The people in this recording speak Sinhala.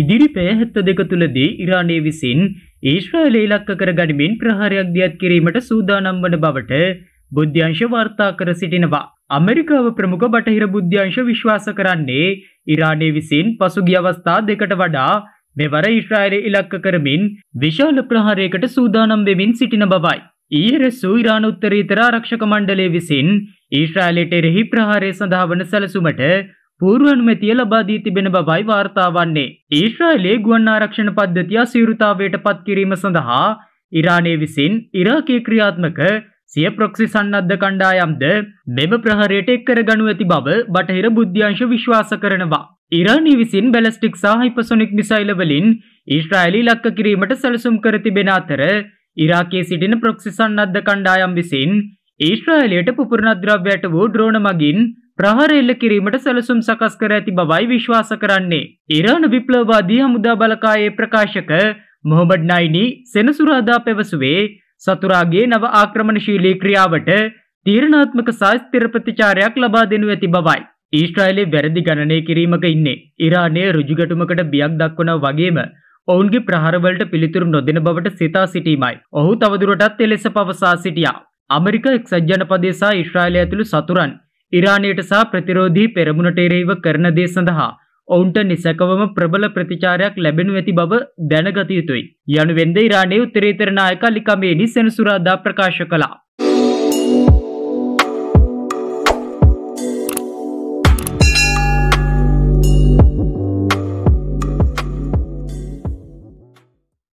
ඉදිරි පැය හැත්ත දෙක තුළදී ඉරානය විසින් ඒශ්‍රායිල ඉලක්ක කර ගනිමින් ප්‍රහාරයක් දියත් කිරීමට සූදානම් වන බවට බුද්ධ්‍යංශ වාර්තා කර සිටිනවා. ඇමරිකාව ප්‍රමුඛ බටහිර බුද්ධ්‍යංශ විශ්වාස කරන්නේ ඉරානය විසින් පසුගිය අවස්ථා දෙකට වඩා මෙවර ඉශ්‍රායිල ඉලක්ක කරමින් විශාල ප්‍රහාරයකට සූදානම් වෙමින් සිටින බවයි. ඊරෙස්සු ඉරාන උත්තරීතර ආරක්ෂක මණ්ඩලය විසින් ඊශ්‍රායිලයට එරෙහි ප්‍රහාරය සඳහා වන සැලසුමට පූර්ුවනුමැතිය ලබා දී තිබෙන බවයි වාර්තා වන්නේ. ඊශ්‍රායිලේ ගුවන් ආරක්ෂණ පද්ධතිය සීරුතාවයට පත් කිරීම සඳහා ඉරානය විසින් ඉරාකය ක්‍රියාත්මක සිය ප්‍රොක්සි සන්නද්ධ කණ්ඩායම්ද මෙම ප්‍රහරයට එක්කර ගනු ඇති බව බටහිර බුද්ධ්‍යංශ විශ්වාස කරනවා. ඉරානි විසින් බැලස්ටික් සහ හිපසොනික් මිසයිලවලින් ඊශ්‍රායිලි ලක්ක කිරීමට සැලසුම් කර තිබෙන අතර ඉරාකයේ සිටින ප්‍රොක්සි සන්නද්ධ කණ්ඩායම් විසින් ඊශ්‍රායිලයට පුපුරණ ද්‍රව්‍යයට වූ ඩ්‍රෝණ මගින් ප්‍රහාර එල්ල කිරීමට සැලසුම් සකස් කර ඇති බවයි විශ්වාස කරන්නේ. ඉරාන විප්ලවවාදී හමුදා බලකායේ ප්‍රකාශක මොහොමඩ් නයිනි සෙනසුරාදා පැවසුවේ සතුරාගේ නව ආක්‍රමණශීලී ක්‍රියාවට තීරණාත්මක සාස්තිර ප්‍රතිචාරයක් ලබා දෙනු ඇති බවයි. ඊශ්‍රායිලේ වැරදි ගණනය කිරීමක ඉන්නේ. ඉරානය රුජුගැටුමකට බියක් දක්වන වගේම ඔවුන්ගේ ප්‍රහරවලට පිළිතුරු නොදෙන බවට සිතා සිටීමයි. ඔහු තවදුරටත් එලෙස පවසා සිටියා. අමරික එක්සත් ජනපදයේ සහ ඊශ්‍රායලය ඇතුළු සතුරන් ඉරානයට සහ ප්‍රතිරෝධී පෙරමුණට එරෙහිව කරන දේ සඳහා ඔවුන්ට නිසකවම ප්‍රබල ප්‍රතිචාරයක් ලැබෙනු ඇති බව දැනගත යුතුයි. යනුවෙන්ද ඉරානයේ උත්තරීතර නායක අලි කමේනි සෙනසුරාදා ප්‍රකාශ කළා.